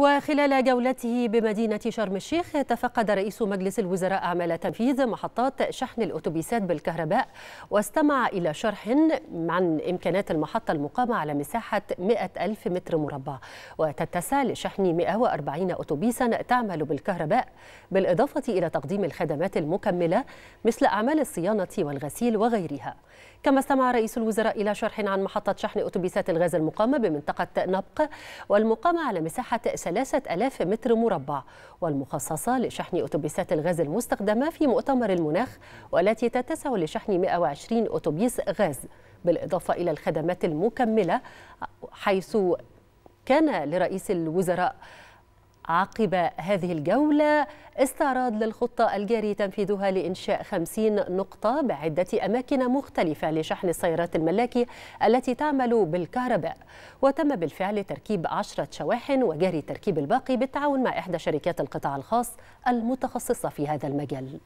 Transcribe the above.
وخلال جولته بمدينة شرم الشيخ تفقد رئيس مجلس الوزراء أعمال تنفيذ محطات شحن الأتوبيسات بالكهرباء واستمع إلى شرح عن إمكانات المحطة المقامة على مساحة 100 ألف متر مربع وتتسع لشحن 140 أتوبيسا تعمل بالكهرباء بالإضافة إلى تقديم الخدمات المكملة مثل أعمال الصيانة والغسيل وغيرها كما استمع رئيس الوزراء إلى شرح عن محطة شحن أتوبيسات الغاز المقامة بمنطقة نبق والمقامة على مساحة 3000 متر مربع والمخصصة لشحن أتوبيسات الغاز المستخدمة في مؤتمر المناخ والتي تتسع لشحن 120 أتوبيس غاز بالإضافة إلى الخدمات المكملة حيث كان لرئيس الوزراء عقب هذه الجولة استعراض للخطة الجاري تنفيذها لإنشاء 50 نقطة بعدة أماكن مختلفة لشحن السيارات الملاكي التي تعمل بالكهرباء وتم بالفعل تركيب 10 شواحن وجاري تركيب الباقي بالتعاون مع إحدى شركات القطاع الخاص المتخصصة في هذا المجال